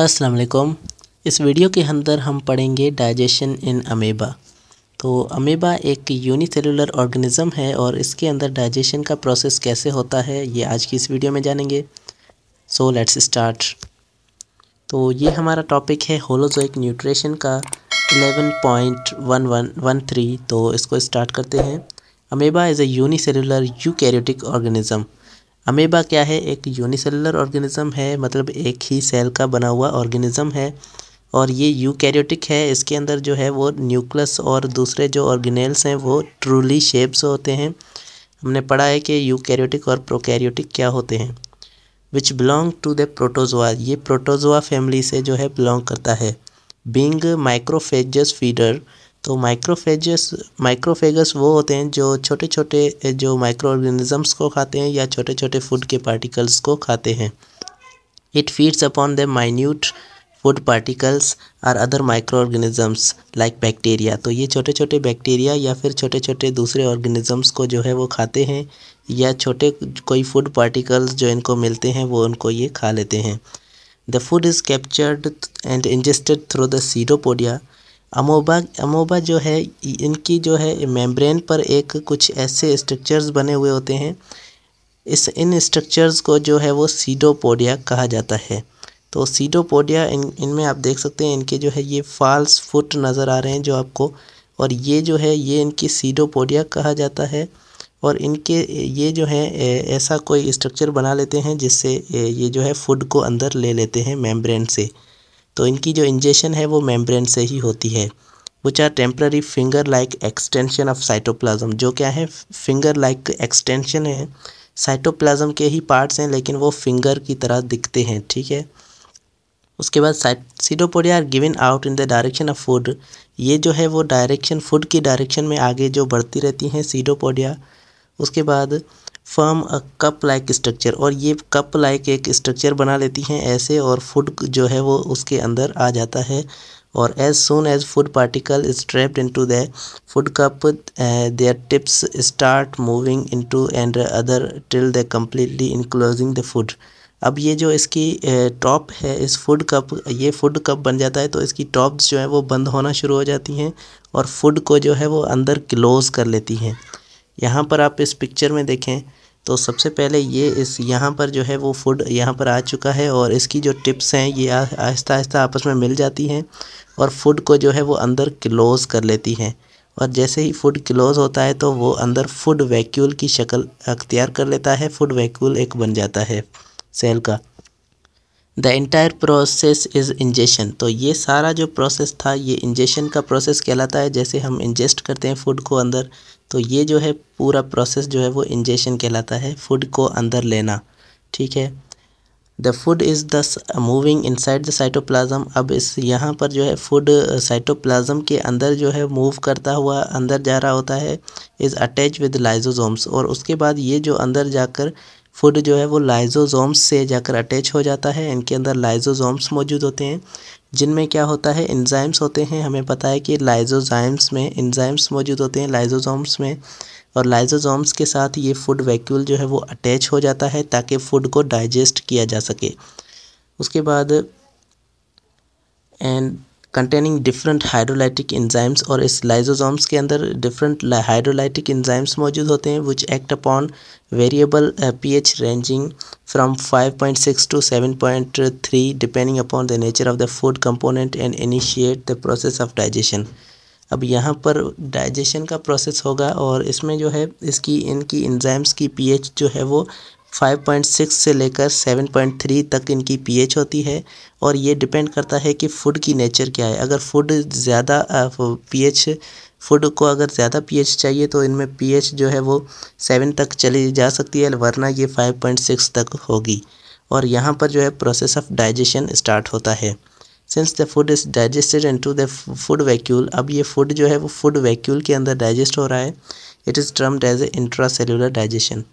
अस्सलाम वालेकुम इस वीडियो के अंदर हम पढ़ेंगे डाइजेशन इन अमेबा तो अमेबा एक यूनिसेलुलर ऑर्गेनिज़म है और इसके अंदर डाइजेशन का प्रोसेस कैसे होता है ये आज की इस वीडियो में जानेंगे सो लेट्स स्टार्ट तो ये हमारा टॉपिक है होलोजोइक न्यूट्रिशन का 11.1113 तो इसको स्टार्ट करते हैं amoeba is a unicellular eukaryotic organism amoeba क्या है एक यूनिसेलुलर ऑर्गेनिज्म है मतलब एक ही सेल का बना हुआ ऑर्गेनिज्म है और ये यूकैरियोटिक है इसके अंदर जो है वो न्यूक्लस और दूसरे जो ऑर्गेनेल्स हैं वो ट्रूली शेप्स होते हैं हमने पढ़ा है कि यूकैरियोटिक और प्रोकैरियोटिक क्या होते हैं which belong to the protozoa ये प्रोटोजोआ फैमिली से जो है बिलोंग करता है बींग माइक्रोफेजस फीडर तो माइक्रोफेजस माइक्रोफेगस वो होते हैं जो छोटे छोटे जो माइक्रो ऑर्गेनिजम्स को खाते हैं या छोटे छोटे फूड के पार्टिकल्स को खाते हैं it feeds upon the minute food particles और other micro organisms like bacteria तो ये छोटे छोटे बैक्टीरिया या फिर छोटे छोटे दूसरे ऑर्गेनिजम्स को जो है वो खाते हैं या छोटे कोई फूड पार्टिकल्स जो इनको मिलते हैं वो उनको ये खा लेते हैं the food is captured and ingested through the pseudopodia amoeba amoeba जो है इनकी जो है मेम्ब्रेन पर एक कुछ ऐसे स्ट्रक्चर्स बने हुए होते हैं इस इन स्ट्रक्चर्स को जो है वो सीडोपोडिया कहा जाता है तो सीडोपोडिया इन इनमें आप देख सकते हैं इनके जो है ये फाल्स फुट नज़र आ रहे हैं जो आपको और ये जो है ये इनकी सीडोपोडिया कहा जाता है और इनके ये जो है ऐसा कोई स्ट्रक्चर बना लेते हैं जिससे ये जो है फूड को अंदर ले लेते हैं मेम्ब्रेन से तो इनकी जो इंजेशन है वो मेम्ब्रेन से ही होती है which are temporary finger like extension of cytoplasm जो क्या है फिंगर लाइक एक्सटेंशन है साइटोप्लाज्म के ही पार्ट्स हैं लेकिन वो फिंगर की तरह दिखते हैं ठीक है उसके बाद pseudopodia are given out in the direction of food ये जो है वो डायरेक्शन फूड की डायरेक्शन में आगे जो बढ़ती रहती हैं सीडोपोडिया उसके बाद form a cup like structure और ये कप लाइक एक स्ट्रक्चर बना लेती हैं ऐसे और फूड जो है वो उसके अंदर आ जाता है और as soon as food particle trapped into the food cup their tips start moving into and other till the completely enclosing the food अब ये जो इसकी टॉप eh, है इस फूड कप ये फूड कप बन जाता है तो इसकी टॉप्स जो है वो बंद होना शुरू हो जाती हैं और फूड को जो है वो अंदर क्लोज कर लेती हैं यहाँ पर आप इस पिक्चर में देखें तो सबसे पहले ये इस यहाँ पर जो है वो फूड यहाँ पर आ चुका है और इसकी जो टिप्स हैं ये आहिस्ता आहिस्ता आपस में मिल जाती हैं और फूड को जो है वो अंदर क्लोज़ कर लेती हैं और जैसे ही फूड क्लोज़ होता है तो वो अंदर फूड वैक्यूल की शक्ल अख्तियार कर लेता है फूड वैक्यूल एक बन जाता है सेल का the entire process is ingestion तो ये सारा जो प्रोसेस था ये इंजेशन का प्रोसेस कहलाता है जैसे हम इंजेस्ट करते हैं फूड को अंदर तो ये जो है पूरा प्रोसेस जो है वो इंजेशन कहलाता है फूड को अंदर लेना ठीक है the food is thus moving inside the cytoplasm अब इस यहाँ पर जो है फूड साइटोप्लाजम के अंदर जो है मूव करता हुआ अंदर जा रहा होता है इज़ अटैच विद लाइजोजोम्स और उसके बाद ये जो अंदर जाकर फूड जो है वो लाइजोजोम्स से जाकर अटैच हो जाता है इनके अंदर लाइजोजोम्स मौजूद होते हैं जिनमें क्या होता है इंजाइम्स होते हैं हमें पता है कि लाइजोजाइम्स में इंजाइम्स मौजूद होते हैं लाइजोजोम्स में और लाइजोजोम्स के साथ ये फूड वैक्यूल जो है वो अटैच हो जाता है ताकि फूड को डाइजेस्ट किया जा सके उसके बाद and containing different hydrolytic enzymes और इस लाइजोजोम्स के अंदर डिफरेंट हाइड्रोलाइटिक इंजाइम्स मौजूद होते हैं which act upon variable P H ranging from five point six to seven point three depending upon the nature of the food component and initiate the process of digestion अब यहाँ पर digestion का process होगा और इसमें जो है इसकी इनकी इंजाइम्स की पी एच जो है वो 5.6 से लेकर 7.3 तक इनकी पीएच होती है और ये डिपेंड करता है कि फूड की नेचर क्या है अगर फूड ज़्यादा पीएच फूड को अगर ज़्यादा पीएच चाहिए तो इनमें पीएच जो है वो 7 तक चली जा सकती है वरना ये 5.6 तक होगी और यहाँ पर जो है प्रोसेस ऑफ डाइजेशन स्टार्ट होता है since the food is digested into the food vacuole अब ये फूड जो है वो फूड वैक्यूल के अंदर डाइजेस्ट हो रहा है it is termed as a intra cellular digestion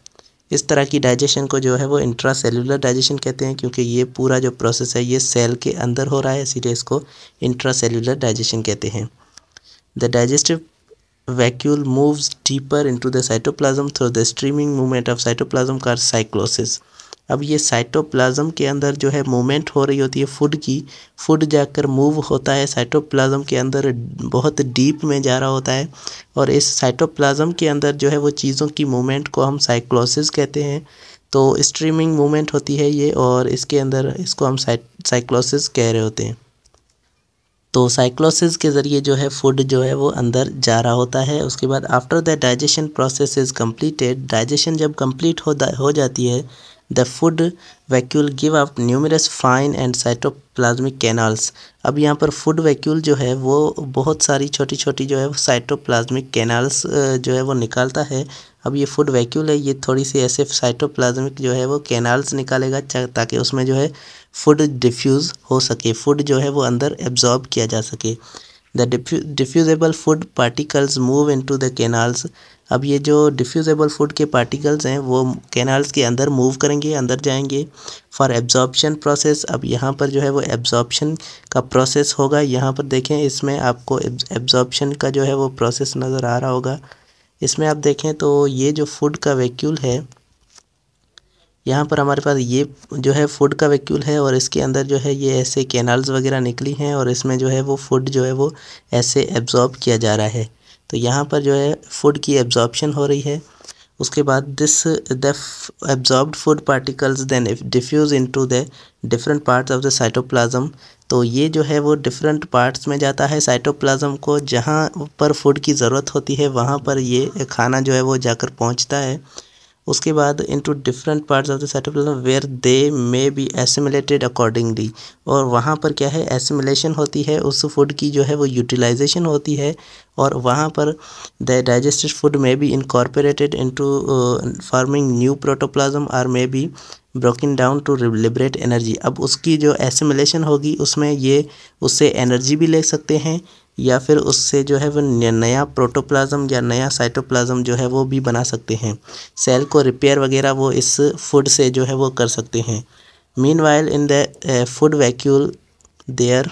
इस तरह की डाइजेशन को जो है वो इंट्रा सेलुलर डाइजेशन कहते हैं क्योंकि ये पूरा जो प्रोसेस है ये सेल के अंदर हो रहा है इसीलिए इसको इंट्रा सेलुलर डाइजेशन कहते हैं the digestive vacuole moves deeper into the cytoplasm through the streaming movement of cytoplasm or cyclosis अब ये साइटोप्लाज्म के अंदर जो है मूवमेंट हो रही होती है फूड की फूड जाकर मूव होता है साइटोप्लाज्म के अंदर बहुत डीप में जा रहा होता है और इस साइटोप्लाज्म के अंदर जो है वो चीज़ों की मूवमेंट को हम साइक्लोसिस कहते हैं तो स्ट्रीमिंग मूवमेंट होती है ये और इसके अंदर इसको हम साइक्लोसिस कह रहे होते हैं तो साइक्लोसिस के ज़रिए जो है फूड जो है वो अंदर जा रहा होता है उसके बाद after the digestion process is completed digestion जब कम्प्लीट हो हो जाती है the food vacuole give up numerous fine and cytoplasmic canals अब यहाँ पर फूड वैक्यूल जो है वो बहुत सारी छोटी छोटी जो है वो साइटोप्लाज्मिक कैनाल्स जो है वो निकालता है अब ये फूड वैक्यूल है ये थोड़ी सी ऐसे साइटोप्लाज्मिक जो है वो कैनाल्स निकालेगा ताकि उसमें जो है फूड डिफ्यूज़ हो सके फूड जो है वो अंदर एब्जॉर्ब किया जा सके the diffuse diffusible food particles move into the canals अब ये जो डिफ्यूजेबल फूड के पार्टिकल्स हैं वो कैनाल्स के अंदर मूव करेंगे अंदर जाएंगे फॉर एब्जॉर्प्शन प्रोसेस अब यहाँ पर जो है वो एब्जॉर्प्शन का प्रोसेस होगा यहाँ पर देखें इसमें आपको एब्जॉर्प्शन का जो है वो प्रोसेस नज़र आ रहा होगा इसमें आप देखें तो ये जो फूड का वैक्यूल है यहाँ पर हमारे पास ये जो है फूड का वैक्यूल है और इसके अंदर जो है ये ऐसे कैनाल्स वगैरह निकली हैं और इसमें जो है वो फूड जो है वो ऐसे एब्जॉर्ब किया जा रहा है तो यहाँ पर जो है फूड की एब्जॉर्बशन हो रही है उसके बाद this the absorbed food particles then diffuse into the different parts of the cytoplasm तो ये जो है वो डिफरेंट पार्ट्स में जाता है साइटोप्लाज्म को जहाँ पर फूड की ज़रूरत होती है वहाँ पर ये खाना जो है वो जाकर पहुँचता है उसके बाद into different parts of the setup where they may be assimilated accordingly और वहाँ पर क्या है एसिमिलेशन होती है उस फूड की जो है वो यूटिलाइजेशन होती है और वहाँ पर the digested food may be incorporated into forming new protoplasm और may be broken down to liberate energy अब उसकी जो एसिमिलेशन होगी उसमें ये उससे एनर्जी भी ले सकते हैं या फिर उससे जो है वो नया प्रोटोप्लाज्म या नया साइटोप्लाज्म जो है वो भी बना सकते हैं सेल को रिपेयर वगैरह वो इस फूड से जो है वो कर सकते हैं meanwhile in the food vacuole there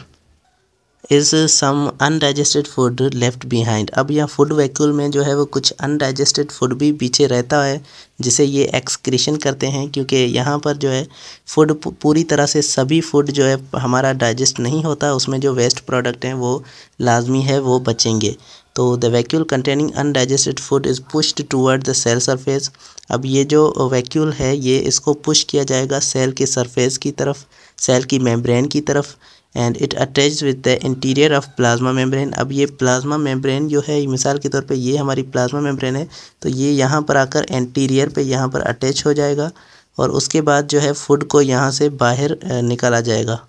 is some undigested food left behind अब यह फूड वैक्यूल में जो है वो कुछ अनडाइजेस्टेड फूड भी पीछे रहता है जिसे ये एक्सक्रीशन करते हैं क्योंकि यहाँ पर जो है फूड पूरी तरह से सभी फूड जो है हमारा डाइजेस्ट नहीं होता उसमें जो वेस्ट प्रोडक्ट हैं वो लाजमी है वो बचेंगे तो the vacuole containing undigested food is pushed toward the cell surface अब ये जो वैक्यूल है ये इसको पुश किया जाएगा सेल के सरफेस की तरफ सेल की मेम्ब्रेन की तरफ and it attach with the interior of plasma membrane अब ये प्लाज्मा मेम्ब्रेन जो है मिसाल के तौर पे ये हमारी प्लाज्मा मेम्ब्रेन है तो ये यहाँ पर आकर इंटीरियर पे यहाँ पर अटैच हो जाएगा और उसके बाद जो है फूड को यहाँ से बाहर निकाला जाएगा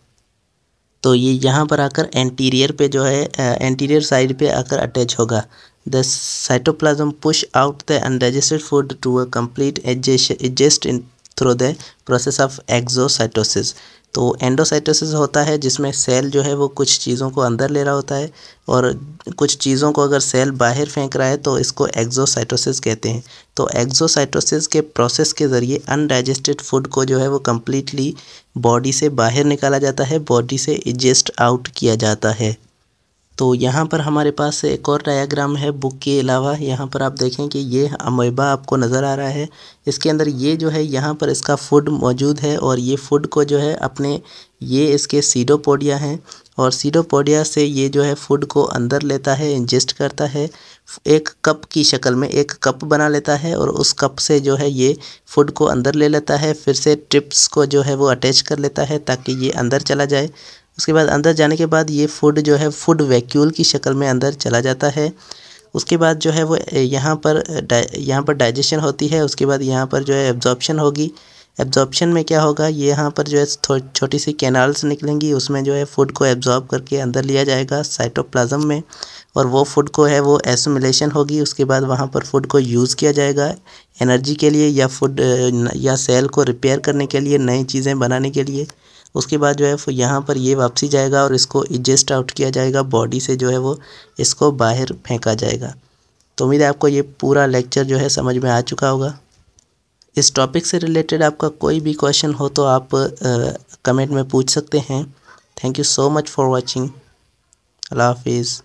तो ये यहाँ पर आकर एंटीरियर पे जो है एंटीरियर साइड पे आकर अटैच होगा the cytoplasm push out the undigested food to a complete adjust in through the process of exocytosis तो एंडोसाइटोसिस होता है जिसमें सेल जो है वो कुछ चीज़ों को अंदर ले रहा होता है और कुछ चीज़ों को अगर सेल बाहर फेंक रहा है तो इसको एक्जोसाइटोसिस कहते हैं तो एग्जोसाइटोसिस के प्रोसेस के ज़रिए अनडाइजेस्टेड फूड को जो है वो कम्प्लीटली बॉडी से बाहर निकाला जाता है बॉडी से एडजस्ट आउट किया जाता है तो यहाँ पर हमारे पास एक और डायग्राम है बुक के अलावा यहाँ पर आप देखें कि ये अमोइबा आपको नज़र आ रहा है इसके अंदर ये जो है यहाँ पर इसका फूड मौजूद है और ये फूड को जो है अपने ये इसके सीडोपोडिया हैं और सीडोपोडिया से ये जो है फूड को अंदर लेता है इंजेस्ट करता है एक कप की शक्ल में एक कप बना लेता है और उस कप से जो है ये फूड को अंदर ले लेता है फिर से ट्रिप्स को जो है वो अटैच कर लेता है ताकि ये अंदर चला जाए उसके बाद अंदर जाने के बाद ये फूड जो है फूड वैक्यूल की शक्ल में अंदर चला जाता है उसके बाद जो है वो यहाँ पर यहाँ पर डाइजेशन होती है उसके बाद यहाँ पर जो है एब्जॉर्बशन होगी एब्जॉर्बशन में क्या होगा ये यहाँ पर जो है छोटी सी कैनाल्स निकलेंगी उसमें जो है फूड को एब्जॉर्ब करके अंदर लिया जाएगा साइटोप्लाज्म में और वो फूड को है वो एसमिलेशन होगी उसके बाद वहाँ पर फूड को यूज़ किया जाएगा एनर्जी के लिए या फूड या सेल को रिपेयर करने के लिए नई चीज़ें बनाने के लिए उसके बाद जो है यहाँ पर ये वापसी जाएगा और इसको एडजस्ट आउट किया जाएगा बॉडी से जो है वो इसको बाहर फेंका जाएगा तो उम्मीद है आपको ये पूरा लेक्चर जो है समझ में आ चुका होगा इस टॉपिक से रिलेटेड आपका कोई भी क्वेश्चन हो तो आप कमेंट में पूछ सकते हैं thank you so much for watching अल्लाह हाफिज़